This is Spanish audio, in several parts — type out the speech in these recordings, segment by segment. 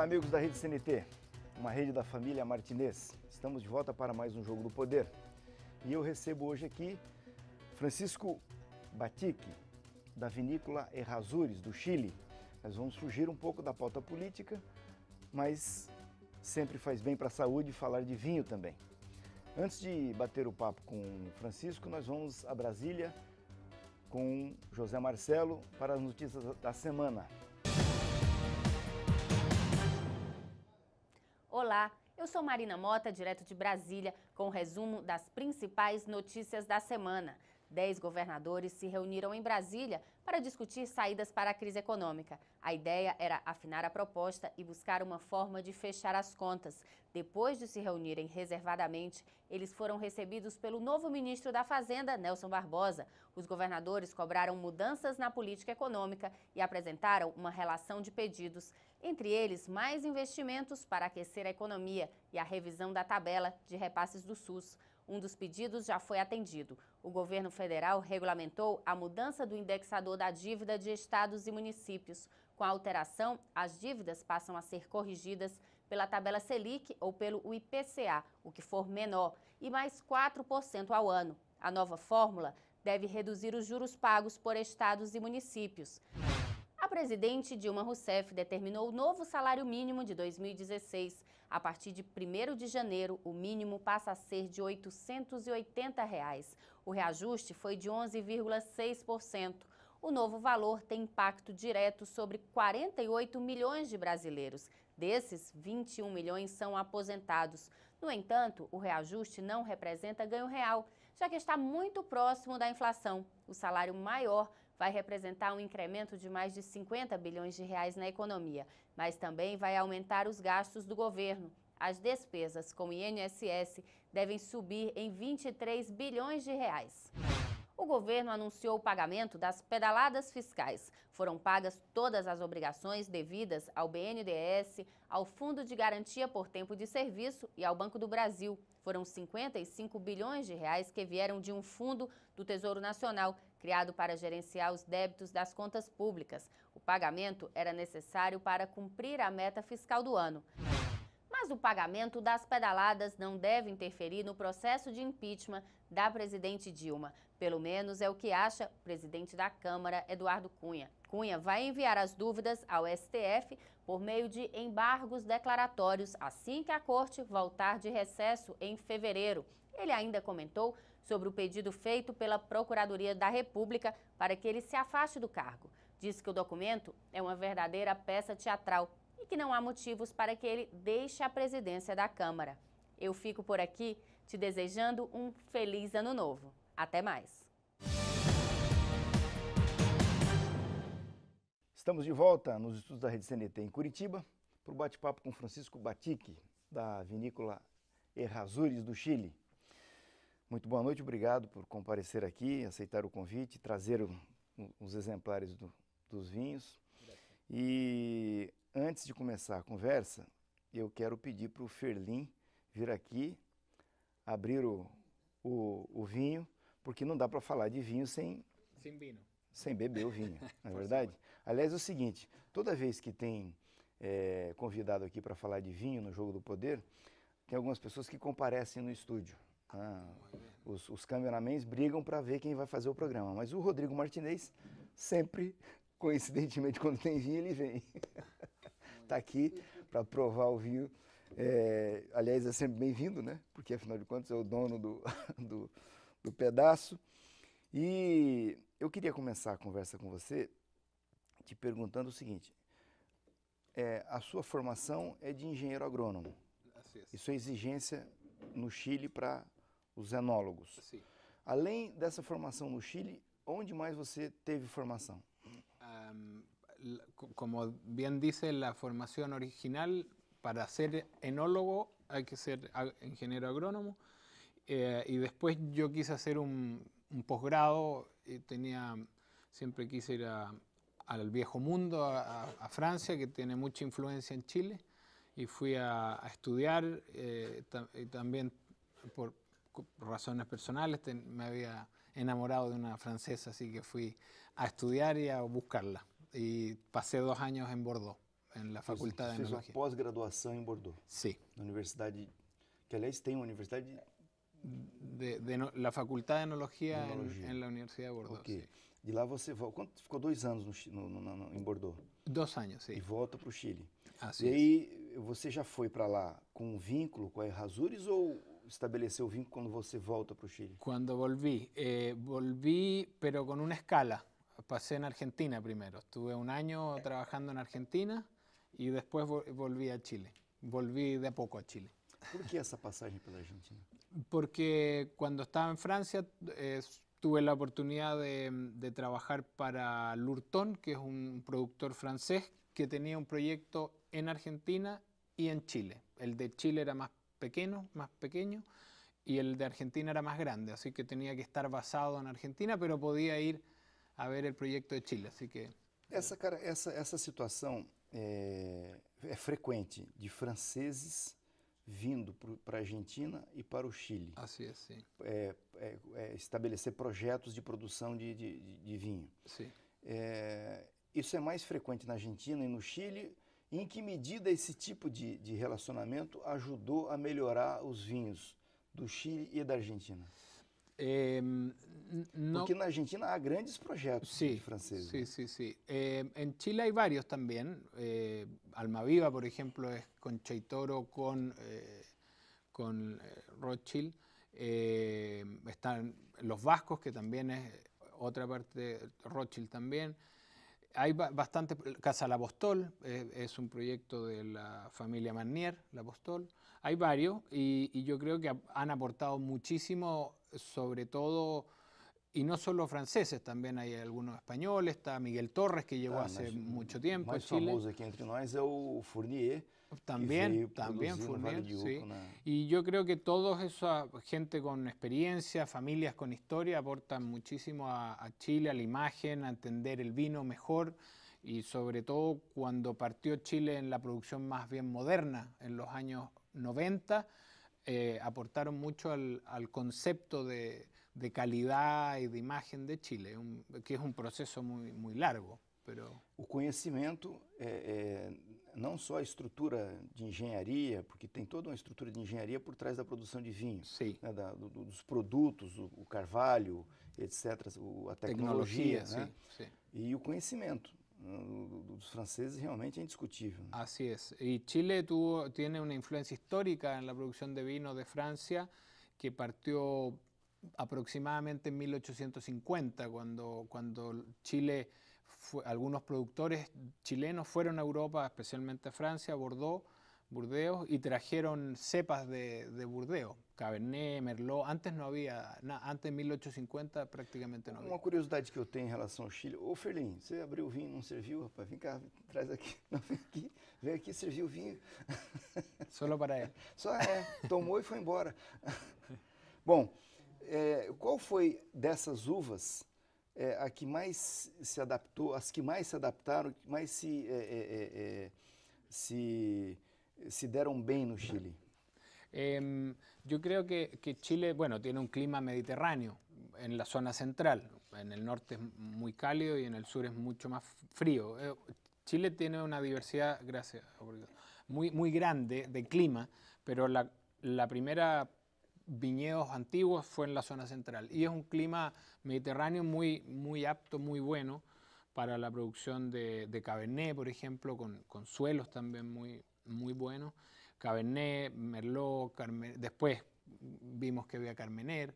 Olá, amigos da Rede CNT, uma rede da família Martinez. Estamos de volta para mais um Jogo do Poder. E eu recebo hoje aqui Francisco Batic, da vinícola Errazures, do Chile. Nós vamos fugir um pouco da pauta política, mas sempre faz bem para a saúde falar de vinho também. Antes de bater o papo com o Francisco, nós vamos a Brasília com José Marcelo para as notícias da semana. Olá, eu sou Marina Mota, direto de Brasília, com o um resumo das principais notícias da semana. Dez governadores se reuniram em Brasília para discutir saídas para a crise econômica. A ideia era afinar a proposta e buscar uma forma de fechar as contas. Depois de se reunirem reservadamente, eles foram recebidos pelo novo ministro da Fazenda, Nelson Barbosa. Os governadores cobraram mudanças na política econômica e apresentaram uma relação de pedidos, entre eles mais investimentos para aquecer a economia e a revisão da tabela de repasses do SUS. Um dos pedidos já foi atendido. O governo federal regulamentou a mudança do indexador da dívida de estados e municípios. Com a alteração, as dívidas passam a ser corrigidas pela tabela Selic ou pelo IPCA, o que for menor, e mais 4% ao ano. A nova fórmula deve reduzir os juros pagos por estados e municípios presidente Dilma Rousseff determinou o novo salário mínimo de 2016. A partir de 1 de janeiro, o mínimo passa a ser de R$ 880. Reais. O reajuste foi de 11,6%. O novo valor tem impacto direto sobre 48 milhões de brasileiros. Desses, 21 milhões são aposentados. No entanto, o reajuste não representa ganho real, já que está muito próximo da inflação. O salário maior vai representar um incremento de mais de 50 bilhões de reais na economia, mas também vai aumentar os gastos do governo. As despesas com INSS devem subir em 23 bilhões de reais o governo anunciou o pagamento das pedaladas fiscais. Foram pagas todas as obrigações devidas ao BNDES, ao Fundo de Garantia por Tempo de Serviço e ao Banco do Brasil. Foram 55 bilhões de reais que vieram de um fundo do Tesouro Nacional, criado para gerenciar os débitos das contas públicas. O pagamento era necessário para cumprir a meta fiscal do ano. Mas o pagamento das pedaladas não deve interferir no processo de impeachment da presidente Dilma. Pelo menos é o que acha o presidente da Câmara, Eduardo Cunha. Cunha vai enviar as dúvidas ao STF por meio de embargos declaratórios assim que a corte voltar de recesso em fevereiro. Ele ainda comentou sobre o pedido feito pela Procuradoria da República para que ele se afaste do cargo. Diz que o documento é uma verdadeira peça teatral e que não há motivos para que ele deixe a presidência da Câmara. Eu fico por aqui te desejando um feliz ano novo. Até mais! Estamos de volta nos estudos da Rede CNT em Curitiba para o bate-papo com Francisco Batique, da vinícola Errazures do Chile. Muito boa noite, obrigado por comparecer aqui, aceitar o convite, trazer os exemplares do, dos vinhos. E antes de começar a conversa, eu quero pedir para o Ferlim vir aqui, abrir o, o, o vinho porque não dá para falar de vinho sem. Sem vinho. Sem beber o vinho, não é verdade? Aliás, é o seguinte: toda vez que tem é, convidado aqui para falar de vinho no Jogo do Poder, tem algumas pessoas que comparecem no estúdio. Ah, os, os cameramans brigam para ver quem vai fazer o programa, mas o Rodrigo Martinez sempre, coincidentemente, quando tem vinho, ele vem. Está aqui para provar o vinho. É, aliás, é sempre bem-vindo, né? Porque afinal de contas é o dono do, do do pedaço. E eu queria começar a conversa com você te perguntando o seguinte: é, a sua formação é de engenheiro agrônomo. Assim, assim. Isso é exigência no Chile para os enólogos. Sim. Além dessa formação no Chile, onde mais você teve formação? Um, como bem dice, a formação original para ser enólogo hay que ser engenheiro agrônomo. Eh, y después yo quise hacer un, un posgrado, eh, tenía, siempre quise ir al viejo mundo, a, Francia, que tiene mucha influencia en Chile, y fui a, estudiar, eh, y también por razones personales me había enamorado de una francesa, así que fui a estudiar y a buscarla. Y pasé dos años en Bordeaux, en la Facultad de Enología. una posgraduación en em Bordeaux? Sí. La universidad, que aliás tiene una universidad de, de no, la Facultad de Enologia, Em, la Universidade de Bordeaux. Ok. Sim. lá você Quanto ficou dois anos no, no, no, em Bordeaux? Dois anos, sim. E volta para o Chile. Ah, E aí você já foi para lá com um vínculo com a Errazures ou estabeleceu o vínculo quando você volta para o Chile? Quando volvi, eh, volvi, pero com uma escala. Passei na Argentina primeiro. Estuve um ano trabalhando na Argentina e depois volvi a Chile. Volvi de a pouco a Chile. Por que essa passagem pela Argentina? porque cuando estaba en Francia eh, tuve la oportunidad de, trabajar para Lurton, que es un productor francés que tenía un proyecto en Argentina y en Chile. El de Chile era más pequeño, más pequeño y el de Argentina era más grande, así que tenía que estar basado en Argentina, pero podía ir a ver el proyecto de Chile, así que... esa eh, frecuente de franceses vindo para a Argentina e para o Chile. Assim, sim. É, é, é, estabelecer projetos de produção de, de, de vinho. Sim. É, isso é mais frequente na Argentina e no Chile. Em que medida esse tipo de, de relacionamento ajudou a melhorar os vinhos do Chile e da Argentina? É, No... Porque en Argentina hay grandes proyectos sí, franceses. Sí, sí, sí. Eh, en Chile hay varios también. Eh, Almaviva, por ejemplo, es con Cheitoro, con, eh, con Rothschild. están los vascos, que también es otra parte de Rothschild también. Hay bastante, Casa La Postol, es un proyecto de la familia Manier La Hay varios y yo creo que han aportado muchísimo, sobre todo y no solo franceses, también hay algunos españoles, está Miguel Torres, que llegó ah, hace mucho tiempo a Chile. famoso aquí entre nosotros es Fournier. También, también Fournier, sí. Y yo creo que toda esa gente con experiencia, familias con historia, aportan muchísimo a, Chile, a la imagen, a entender el vino mejor y sobre todo cuando partió Chile en la producción más bien moderna, en los años 90, eh, aportaron mucho al, al concepto de, de calidad y de imagen de Chile, un, que es un proceso muy, muy largo. Pero... O conhecimento é, é, não só a estrutura de engenharia, porque tem toda uma estrutura de engenharia por trás da produção de vinho, né, da, do, dos produtos, o, o carvalho, etc., o, a tecnologia, tecnologia né? sim, sim. e o conhecimento né, dos franceses realmente é indiscutível. Né? Assim é. E Chile tem uma influência histórica na produção de vinho de França que partiu aproximadamente en 1850, cuando, cuando Chile, algunos productores chilenos fueron a Europa, especialmente a Francia, a Bordeaux, Burdeos, y trajeron cepas de, de Burdeos, Cabernet, Merlot, antes no había antes de 1850 prácticamente no había. Una curiosidad que yo tengo en em relación a Chile, ô Ferlin, você abriu o vinho, não serviu, rapaz, vem traz aquí não, el aqui, Solo aqui, para él. Só é, tomou e foi embora. ¿Cuál fue de esas uvas a que mais se adaptou, as que mais se adaptaram, que mais se, se, se deram bem Chile? Em, yo creo que, Chile, bueno, tiene un clima mediterráneo en la zona central. En el norte es muy cálido y en el sur es mucho más frío. Eh, Chile tiene una diversidad, gracias, muy, muy grande de clima, pero la, la primera viñedos antiguos fue en la zona central. Y es un clima mediterráneo muy, muy apto, muy bueno para la producción de, Cabernet, por ejemplo, con, con, suelos también muy, muy buenos. Cabernet, Merlot, después vimos que había Carmener,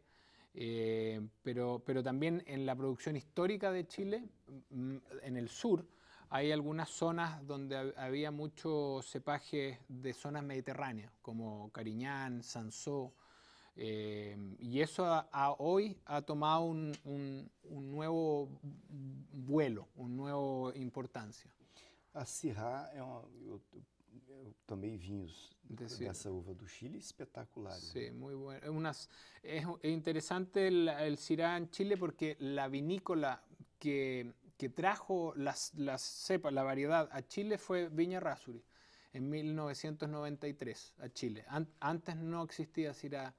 eh, pero, pero también en la producción histórica de Chile, mm, en el sur, hay algunas zonas donde había mucho cepaje de zonas mediterráneas, como Cariñán, Sansó, Em, y eso a, hoy ha tomado un, nuevo vuelo, una nueva importancia A también vinos de de uva do Chile espectacular Sí, muy bueno. Unas, es, interesante el, el en Chile porque la vinícola que, trajo las, las cepas, la variedad a Chile fue Viña Razzuri en 1993 a Chile. antes no existía sirá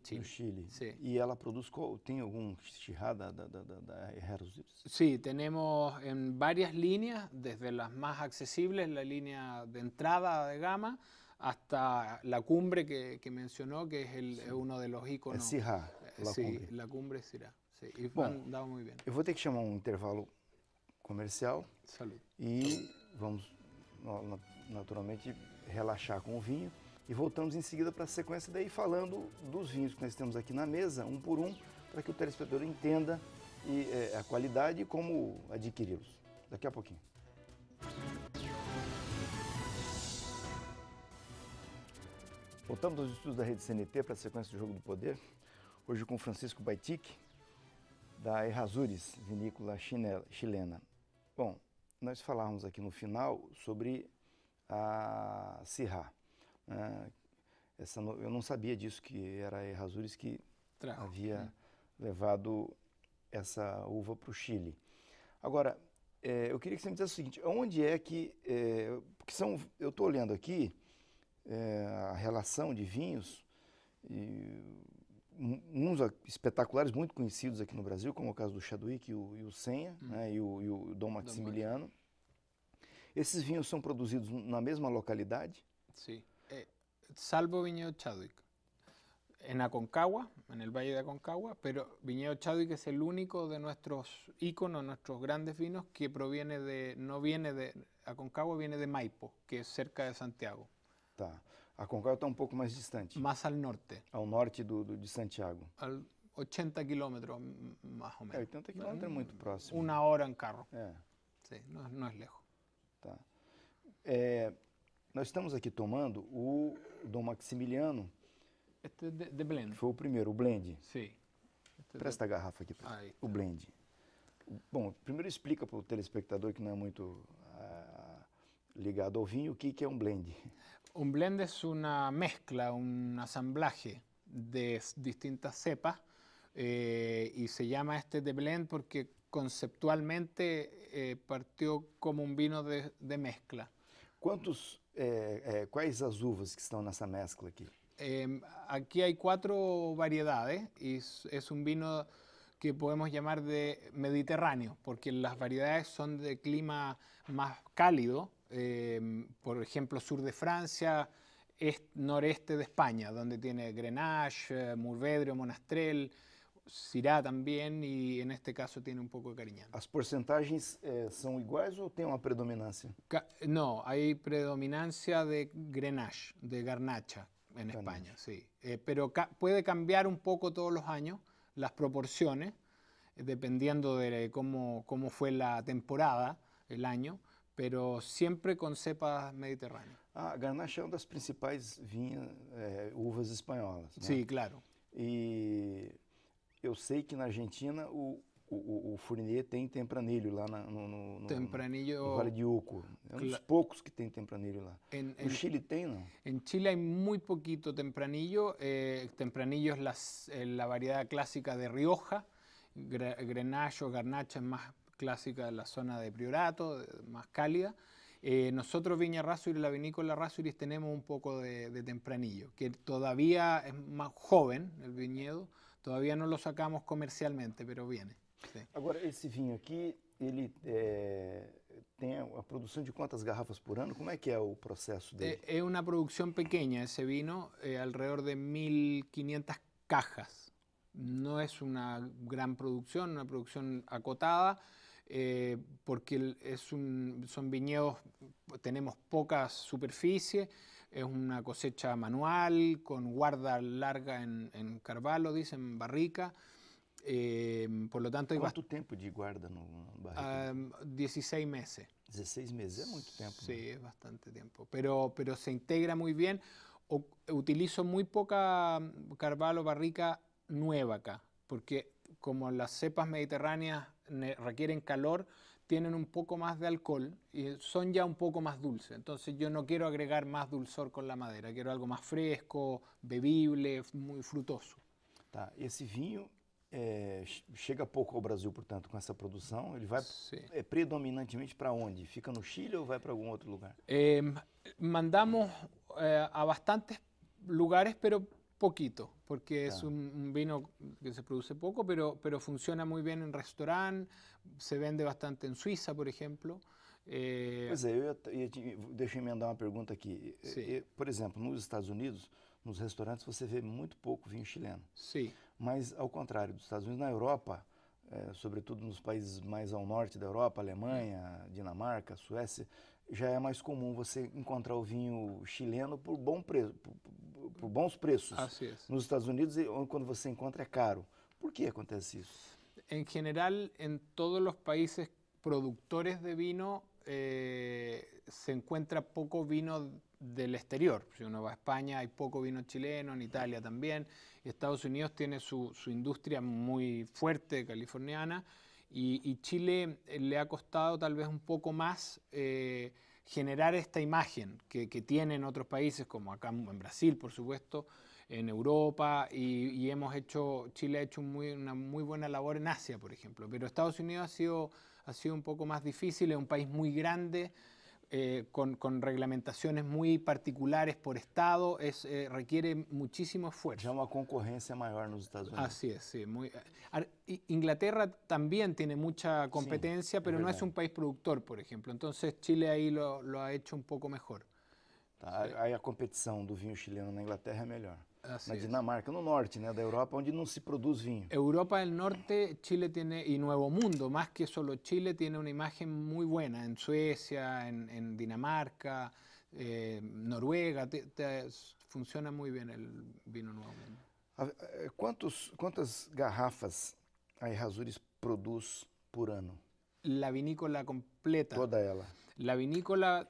Chile. No Chile. Sí. ela produz produce, tem algum chijada da de, de, de Sí, tenemos em várias linhas, desde as mais acessíveis, a linha de entrada de gama, até a cumbre que, que mencionou, que é um dos ícones. de los íconos. Es eh, la sí, cumbre. la cumbre Sí, y Bom, han muito bem. Eu vou ter que chamar um intervalo comercial. Salud. E vamos, naturalmente, relaxar com o vinho e voltamos em seguida para a sequência daí falando dos vinhos que nós temos aqui na mesa, um por um, para que o telespectador entenda e, é, a qualidade e como adquiri-los. Daqui a pouquinho. Voltamos aos estudos da Rede CNT para a sequência do Jogo do Poder. Hoje com Francisco Baitic, da Errazures, vinícola chilena. Bom, nós falávamos aqui no final sobre a Sirra. Né? essa no... eu não sabia disso, que era a que havia né? levado essa uva para o Chile. Agora, é, eu queria que você me dissesse o seguinte, onde é que... É, porque são, eu estou olhando aqui é, a relação de vinhos, e, uns espetaculares muito conhecidos aqui no Brasil, como é o caso do Chadwick e o, e o Senha, hum. né, e, o, e o Dom Maximiliano. Esses vinhos são produzidos na mesma localidade? Sim. salvo Viñedo Chadwick. En Aconcagua, en el Valle de Aconcagua, pero Viñedo Chadwick es el único de nuestros íconos, nuestros grandes vinos, que proviene de, no viene de Aconcagua, viene de Maipo, que es cerca de Santiago. Aconcagua está un poco más distante. Más al norte. Al norte de Santiago. Al 80 kilómetros más o menos. 80 kilómetros muy próximo. Una hora en carro. Sí, no, es lejos. Eh, Nós estamos aqui tomando o Dom Maximiliano. É de blend. foi o primeiro, o blend. Sim. É Presta a garrafa aqui, para. Ah, o tá. blend. Bom, primeiro explica para o telespectador que não é muito ah, ligado ao vinho o que, que é um blend. Um blend é uma mescla, um assemblaje de distintas cepas eh, y se llama este de blend porque conceptualmente eh, partió como un vino de, de mezcla. Eh, eh, ¿Cuáles son las uvas que están en mescla mezcla? aquí. Em, aquí hay cuatro variedades y es, un vino que podemos llamar de mediterráneo, porque las variedades son de clima más cálido, em, por ejemplo, sur de Francia, noreste de España, donde tiene Grenache, eh, Mourvedre, Monastrel, también y en este caso, tiene un poco de cariño ¿Las porcentajes eh, son iguales o ou tem predominancia? No, hay predominancia de Grenache, de Garnacha, en España, sí. Eh, pero puede cambiar un poco todos los años las proporciones, eh, dependiendo de cómo, cómo fue la temporada, el año, pero siempre con cepas mediterráneas. Ah, Garnacha é uma das principais vinhas, uvas españolas. sí, claro. Y... Yo sé que en Argentina el o, tiene Fournier tem tempranilho lá na, no, tempranillo, de Uco. É um que tienen tempranillo. lá. En, no en, Chile hay muy poquito Chile hay muy poquito tempranillo. Eh, tempranillo es eh, la variedad clásica de Rioja. Gre, Garnacha es más clásica de la zona de Priorato, más cálida. Eh, nosotros Viña Rasuris, la vinícola Rasuris, tenemos un poco de, de tempranillo, que todavía es más joven el viñedo, Todavía no lo sacamos comercialmente, pero viene. Ahora, Agora, vino aquí, aqui, ele é, eh, de cuántas garrafas por año? ¿Cómo eh, es que es el proceso? de? É, una uma produção pequena eh, alrededor de 1.500 cajas. No es una gran producción, una producción acotada, porque es un, son viñedos, tenemos poca superficie, es una cosecha manual, con guarda larga en, en dicen, barrica. Eh, por lo tanto, ¿Cuánto tiempo de guarda en barrica? 16 ah, meses. 16 meses, es mucho tiempo. Sí, es bastante tiempo, pero, pero se integra muy bien. O, utilizo muy poca mm, carvalo barrica nueva acá, porque como las cepas mediterráneas requieren calor, tienen un poco más de alcohol y son ya un poco más dulces. Entonces yo no quiero agregar más dulzor con la madera, quiero algo más fresco, bebible, muy frutoso. Ese esse vinho é, eh, chega pouco ao Brasil, portanto, com essa produção, ele vai é, predominantemente para onde? Fica no Chile o va para algún otro lugar? Em, mandamos eh, a bastantes lugares, pero poquito, porque es un, vino que se produce poco, pero, pero funciona muy bien en restaurante, se vende bastante en Suiza, por ejemplo. Eh, pois é, eu ia, ia te, deixa uma pergunta aqui. Por exemplo, nos Estados Unidos, nos restaurantes você vê muito pouco vinho chileno. Sim. Mas ao contrário dos Estados Unidos, na Europa, eh, sobretudo nos países mais ao norte da Europa, Alemanha, Dinamarca, Suécia, já é mais comum você encontrar o vinho chileno por, bom preço, por, por bons preços. Ah, sim, sim. É. Nos Estados Unidos, quando você encontra, é caro. Por que acontece isso? en general en todos los países productores de vino eh, se encuentra poco vino del exterior. Si uno va a España hay poco vino chileno, en Italia también, Estados Unidos tiene su, industria muy fuerte californiana, y, Chile eh, le ha costado tal vez un poco más eh, generar esta imagen que, tiene tienen otros países, como acá en Brasil, por supuesto, en Europa y, hemos hecho, Chile ha hecho muy, una muy buena labor en Asia, por ejemplo, pero Estados Unidos ha sido, ha sido un poco más difícil, es un país muy grande. Eh, con, reglamentaciones muy particulares por estado, es, eh, requiere muchísimo esfuerzo. Ya una concurrencia mayor en los Estados Unidos. Así es, sí. Muy, Inglaterra también tiene mucha competencia, pero no es un país productor, por ejemplo. Entonces Chile ahí lo, ha hecho un poco mejor. Hay la competición del vino chileno en Inglaterra es mejor en Dinamarca, en no norte de Europa, donde no se produce vino. Europa del Norte, Chile tiene, y Nuevo Mundo, más que solo Chile, tiene una imagen muy buena en Suecia, en, Dinamarca, eh, Noruega, funciona muy bien el vino Nuevo Mundo. Eh, ¿Cuántos, ¿Cuántas garrafas hay razuris produce por año? La vinícola completa. Toda ella. La vinícola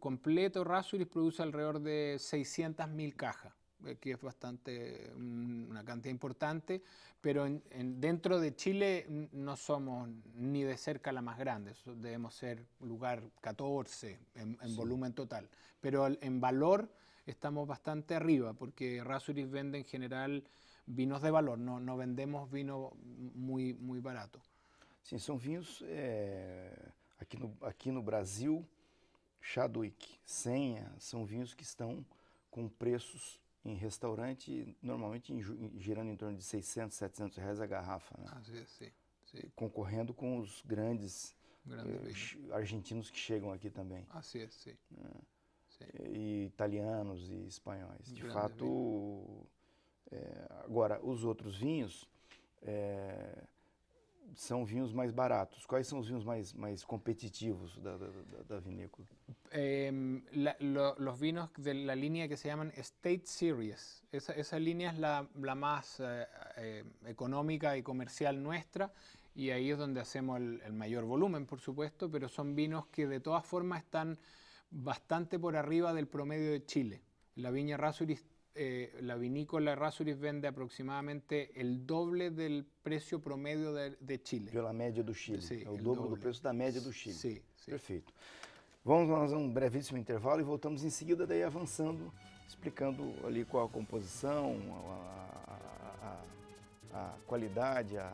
completa Rasuris produce alrededor de 600.000 cajas aquí es bastante, mm, una cantidad importante, pero en, dentro de Chile no somos ni de cerca la más grande, debemos ser lugar 14 en, volumen total, pero en valor estamos bastante arriba, porque Rasuris vende en general vinos de valor, no, no vendemos vino muy, muy barato. Sí, son vinos, aquí eh, aquí no, Brasil, Chadwick, Senha, son vinos que están con precios... em restaurante, normalmente em, girando em torno de 600, 700 reais a garrafa. Né? Às vezes, sim. sim. Concorrendo com os grandes eh, argentinos que chegam aqui também. Ah, sim, sim. Né? sim. E italianos e espanhóis. De Grande fato, é, agora, os outros vinhos, é, Son vinos más baratos. ¿Cuáles son los vinos más competitivos de eh, la vinícola? los vinos de la línea que se llaman State Series. Esa, línea es la, más eh, eh, económica y comercial nuestra y ahí es donde hacemos el, mayor volumen, por supuesto, pero son vinos que de todas formas están bastante por arriba del promedio de Chile. La viña Rasuris eh, la vinícola Rasuris vende aproximadamente el doble del preço promedio de, de Chile. Pela média do Chile. é o dobro do preço da média do Chile. Sim, Perfeito. Vamos a um brevíssimo intervalo e voltamos em seguida, daí avançando, explicando ali qual a composição, a, a, a, a qualidade, a,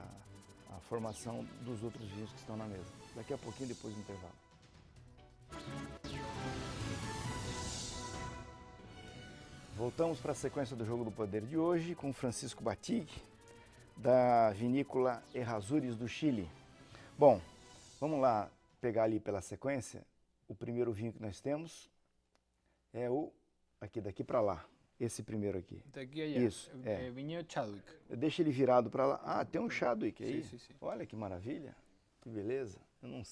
a formação dos outros vinhos que estão na mesa. Daqui a pouquinho, depois do intervalo. Voltamos para a sequência do Jogo do Poder de hoje com Francisco Batig, da vinícola Errazures do Chile. Bom, vamos lá pegar ali pela sequência. O primeiro vinho que nós temos é o aqui daqui para lá. Esse primeiro aqui. Daqui é. Isso. É, é. Vinho Chadwick. Deixa ele virado para lá. Ah, tem um Chadwick aí. Sim, sim, sim. Olha que maravilha. Que beleza. Eu não,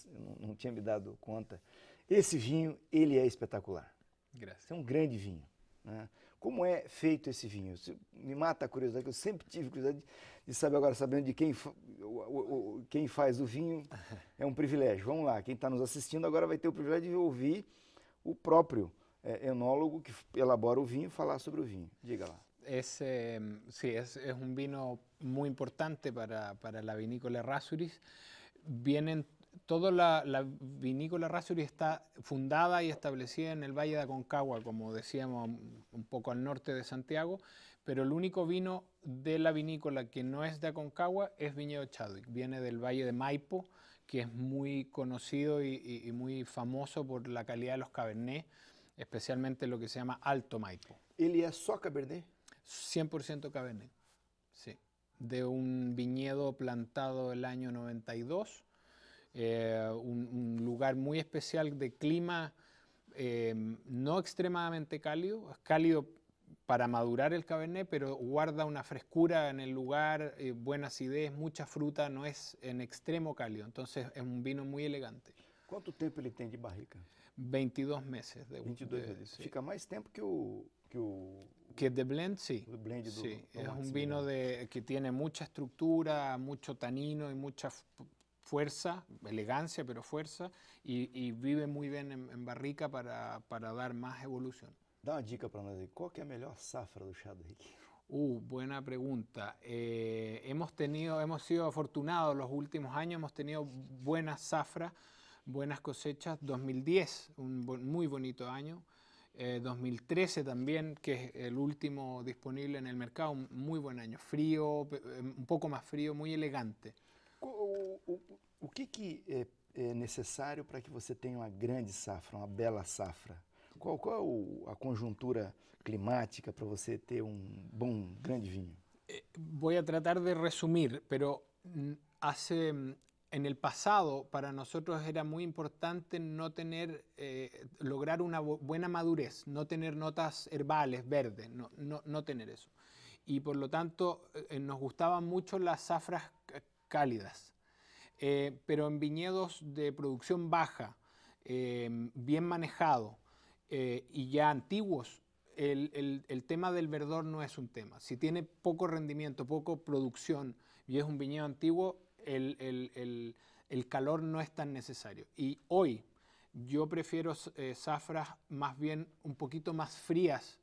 eu não, tinha me dado conta. Esse vinho, ele é espetacular. Graças. é um grande vinho. Né? Como é feito esse vinho? Isso me mata a curiosidade, que eu sempre tive curiosidade de, saber agora, sabendo de quem, o, o, o, quem faz o vinho, é um privilégio. Vamos lá, quem está nos assistindo agora vai ter o privilégio de ouvir o próprio é, enólogo que elabora o vinho falar sobre o vinho. Diga lá. Esse, sim, sí, es, es, vino importante para, para la vinícola Rasuris. Vienen toda la, vinícola Rasuri está fundada y establecida en el Valle de Aconcagua, como decíamos, un poco al norte de Santiago, pero el único vino de la vinícola que no es de Aconcagua es Viñedo Chadwick, viene del Valle de Maipo, que es muy conocido y, muy famoso por la calidad de los Cabernet, especialmente lo que se llama Alto Maipo. ¿Y es solo Cabernet? 100% Cabernet, sí. De un viñedo plantado el año 92 eh, un, lugar muy especial de clima eh, no extremadamente cálido, cálido para madurar el cabernet, pero guarda una frescura en el lugar, eh, buena acidez, mucha fruta, no es en extremo cálido, entonces es un vino muy elegante. ¿Cuánto tiempo le tiene de barrica? 22 meses. De, 22 Fica más tiempo que el que o... Blend, sí. blend es un vino de, que tiene mucha estructura, mucho tanino y mucha fuerza, elegancia, pero fuerza, y, vive muy bien en barrica para, dar más evolución. Da una dica para nosotros. ¿Cuál es la mejor safra Uh, buena pregunta. Eh, hemos tenido, hemos sido afortunados los últimos años, hemos tenido buenas safras, buenas cosechas. 2010, un muy bonito año. 2013 eh, también, que es el último disponible en el mercado, un muy buen año. Frío, eh, un poco más frío, muy elegante. O, o, o que, para que usted tenga una grande safra, una bela safra? ¿Cuál es la conjuntura climática para usted ter un um bom, grande vinho? Eh, voy a tratar de resumir, pero mm, hace, mm, en el pasado para nosotros era muy importante no tener, eh, lograr una buena madurez, no tener notas herbales, verdes, no, tener eso. Y por lo tanto eh, nos gustaban mucho las zafras cálidas. Eh, pero en viñedos de producción baja, eh, bien manejado eh, y ya antiguos, el, tema del verdor no es un tema. Si tiene poco rendimiento, poco producción y es un viñedo antiguo, el, el calor no es tan necesario. Y hoy yo prefiero zafras más bien un poquito más frías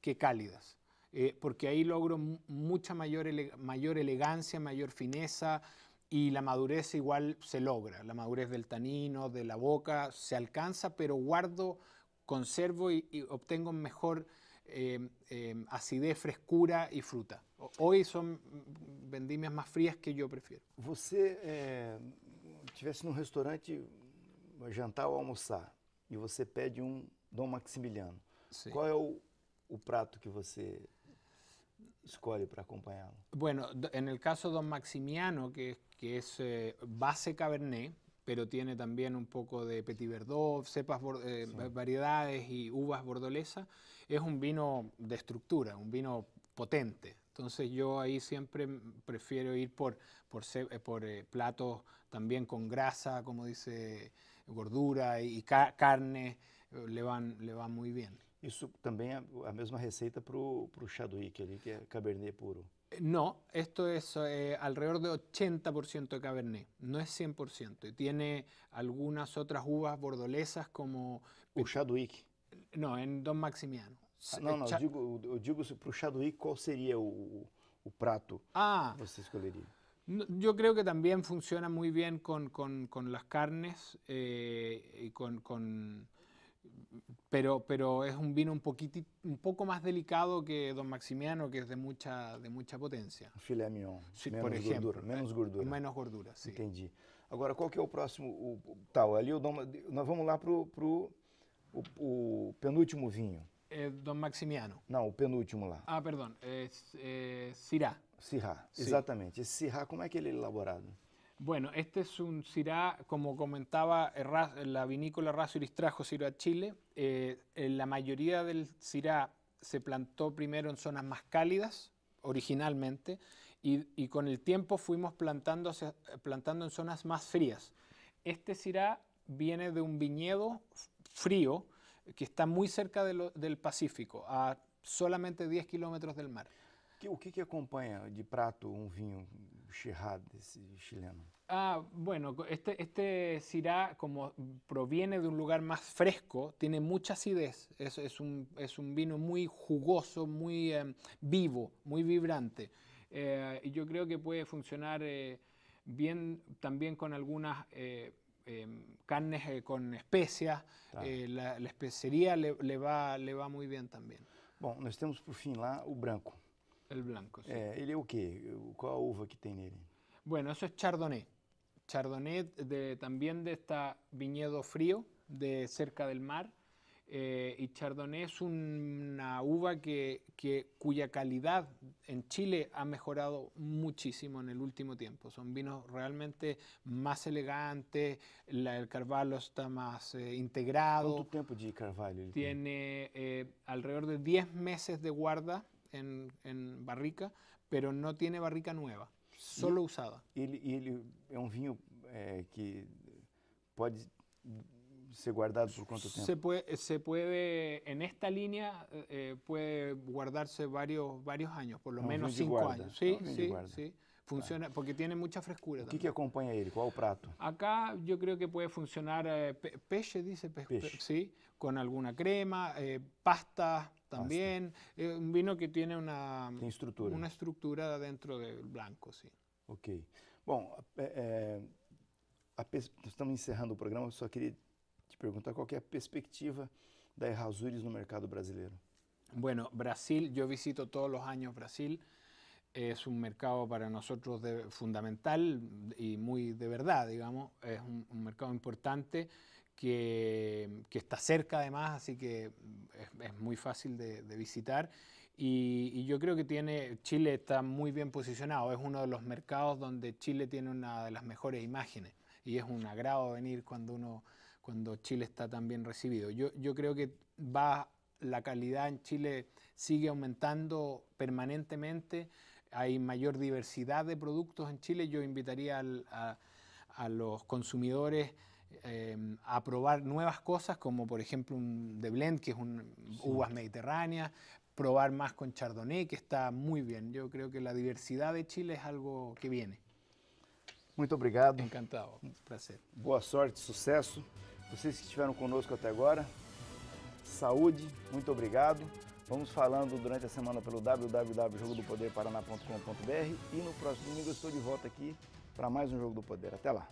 que cálidas. Eh, porque ahí logro mucha mayor, mayor elegancia, mayor fineza y la madurez igual se logra, la madurez del tanino, de la boca, se alcanza, pero guardo, conservo y, obtengo mejor... Em, em, acidez, frescura y fruta. Hoy son vendimias más frías que yo prefiero. Você eh, estuviese en un restaurante um jantar o almorzar y e você pede um Dom Maximiliano. cuál es el prato que usted para acompañarlo? Bueno, en el caso de Don Maximiano, que, es eh, base Cabernet, pero tiene también un poco de Petit Verdot, cepas, eh, variedades y uvas bordolesas, es un vino de estructura, un vino potente. Entonces yo ahí siempre prefiero ir por, por, eh, platos también con grasa, como dice, gordura y carne, le van, le van muy bien. Isso também é a mesma receita para Chadwick que Cabernet puro. No, esto es eh, alrededor de 80% de Cabernet, no es 100%. y Tiene algunas otras uvas bordolesas como... O No, en Don Maximiano. Ah, no, no, digo, para Chadwick cuál seria o, prato ah. que Yo creo que también funciona muy bien con, las carnes eh, y con, Pero, pero es un vino un, poquitito, un poco más delicado que Don Maximiano, que es de mucha, de mucha potência. Filé mignon, sí, menos por gordura. Eh, menos gordura. Menos gordura, sim. Entendi. Agora, qual que é o próximo? O, tal, ali o Dom, nós vamos lá para o, o penúltimo vinho. É eh, Dom Maximiano. Não, o penúltimo lá. Ah, perdão. É, é Sirá. Sirá, exatamente. Esse Sirá, como é que ele é elaborado? Bueno, este es un Syrah, como comentaba, eh, la vinícola Razo Iristrajo a Chile. Eh, eh, la mayoría del Syrah se plantó primero en zonas más cálidas, originalmente, y, con el tiempo fuimos plantando, plantando en zonas más frías. Este Syrah viene de un viñedo frío que está muy cerca del Pacífico, a solamente 10 kilómetros del mar. ¿Qué acompaña de prato un vino? chileno. Ah, bueno, este, este como proviene de un lugar más fresco, tiene mucha acidez. Es, es, un, es un, vino muy jugoso, muy em, vivo, muy vibrante. Eh, y yo creo que puede funcionar eh, bien también con algunas. Eh, em, carnes con especias, la, especería le, va, le va muy bien también. Bueno, nos tenemos por fin lá o branco. El blanco, sí. É, eh, ele uva que tem Bueno, eso es Chardonnay. Chardonnay también de esta viñedo frío, de cerca del mar. Eh, y Chardonnay es una uva que, cuya calidad en Chile ha mejorado muchísimo en el último tiempo. Son vinos realmente más elegantes, el carvalho está más eh, integrado. ¿Cuánto tiempo de carvalho? Tiene alrededor de 10 meses de guarda en, barrica, pero no tiene barrica nueva, solo usada. ¿Y es un vino eh, que puede ser guardado por cuánto tiempo? Se puede, se puede en esta línea eh, eh, puede guardarse varios, varios años, por lo menos cinco años. Sí, sí, sí. Funciona, porque tiene mucha frescura. ¿Qué que acompaña él? ¿Cuál plato? Acá yo creo que puede funcionar peche, dice, peche. sí, con alguna crema, pasta también. Eh, un vino que tiene una estructura, una estructura dentro del blanco, sí. Ok. Bueno, eh, eh, estamos encerrando el programa, só queria te preguntar qual é a perspectiva da el no mercado brasileiro. Bueno, Brasil, yo visito todos los años Brasil. Es un mercado para nosotros de, fundamental y muy de verdad, digamos. Es un, un mercado importante que, está cerca además, así que es, muy fácil de, visitar. Y, yo creo que tiene, Chile está muy bien posicionado, es uno de los mercados donde Chile tiene una de las mejores imágenes y es un agrado venir cuando, uno, cuando Chile está tan bien recibido. Yo, yo creo que va, la calidad en Chile sigue aumentando permanentemente, hay mayor diversidad de productos en Chile, yo invitaría a, a los consumidores eh, a probar nuevas cosas, como por ejemplo un de blend, que es un, sí. uvas mediterráneas, probar más con chardonnay, que está muy bien. Yo creo que la diversidad de Chile es algo que viene. Muito obrigado. Encantado, prazer. Boa sorte, sucesso. Vocês que estiveram conosco até agora, saúde, muito obrigado. Vamos falando durante a semana pelo www.jogodopoderparaná.com.br e no próximo domingo eu estou de volta aqui para mais um Jogo do Poder. Até lá!